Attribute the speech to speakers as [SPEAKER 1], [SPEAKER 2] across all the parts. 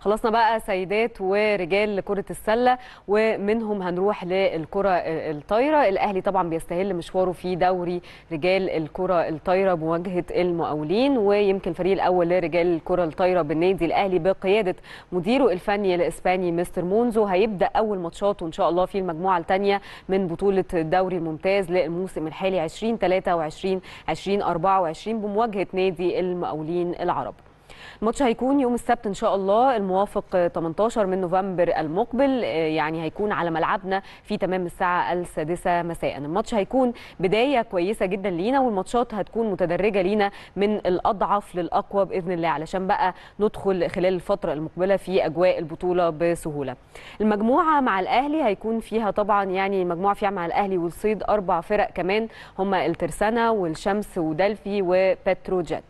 [SPEAKER 1] خلصنا بقى سيدات ورجال كرة السلة ومنهم هنروح للكرة الطايرة الأهلي طبعا بيستهل مشواره في دوري رجال الكرة الطايرة بمواجهة المقاولين ويمكن الفريق الأول لرجال الكرة الطايرة بالنادي الأهلي بقيادة مديره الفني الإسباني مستر مونزو هيبدأ أول ماتشاته إن شاء الله في المجموعة الثانية من بطولة الدوري الممتاز للموسم الحالي 2023 2024 بمواجهة نادي المقاولين العرب الماتش هيكون يوم السبت ان شاء الله الموافق 18 من نوفمبر المقبل آه، يعني هيكون على ملعبنا في تمام الساعه السادسه مساء الماتش هيكون بدايه كويسه جدا لينا والماتشات هتكون متدرجه لينا من الاضعف للاقوى باذن الله علشان بقى ندخل خلال الفتره المقبله في اجواء البطوله بسهوله المجموعه مع الاهلي هيكون فيها طبعا يعني مجموعه فيها مع الاهلي والصيد اربع فرق كمان هم الترسانه والشمس ودلفي وبتروجيت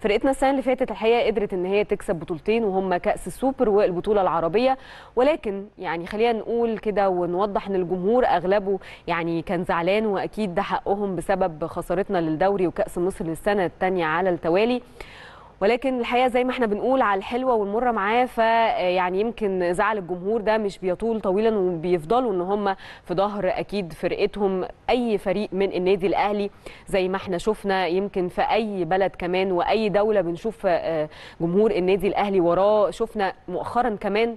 [SPEAKER 1] فرقتنا السنه اللي فاتت الحقيقه قدرت ان هي تكسب بطولتين وهم كاس السوبر والبطوله العربيه ولكن يعني خلينا نقول كده ونوضح ان الجمهور اغلبه يعني كان زعلان واكيد ده حقهم بسبب خسارتنا للدوري وكاس مصر للسنه الثانيه على التوالي ولكن الحقيقه زي ما احنا بنقول على الحلوه والمره معاه فيعني آه، يمكن زعل الجمهور ده مش بيطول طويلا وبيفضلوا ان هم في ظهر اكيد فرقتهم اي فريق من النادي الاهلي زي ما احنا شفنا يمكن في اي بلد كمان واي دوله بنشوف آه، جمهور النادي الاهلي وراه شفنا مؤخرا كمان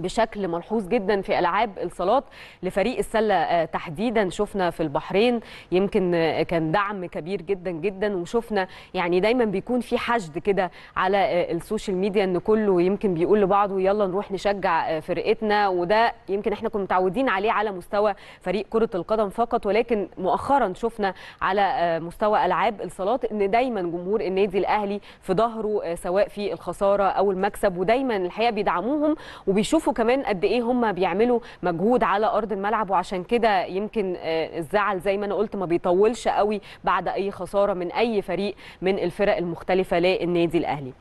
[SPEAKER 1] بشكل ملحوظ جدا في العاب الصالات لفريق السله آه، تحديدا شفنا في البحرين يمكن آه، كان دعم كبير جدا جدا وشفنا يعني دايما بيكون في حشد كده على آه، السوشيال ميديا ان كله يمكن بيقول لبعضه يلا نروح نشجع فرقتنا وده يمكن احنا كنا متعودين عليه على مستوى فريق كره القدم فقط ولكن مؤخرا شفنا على مستوى العاب الصالات ان دايما جمهور النادي الاهلي في ظهره سواء في الخساره او المكسب ودايما الحقيقه بيدعموهم وبيشوفوا شوفوا كمان قد ايه هم بيعملوا مجهود على ارض الملعب وعشان كده يمكن آه، الزعل زي ما انا قلت ما بيطولش قوي بعد اي خساره من اي فريق من الفرق المختلفه للنادي الاهلي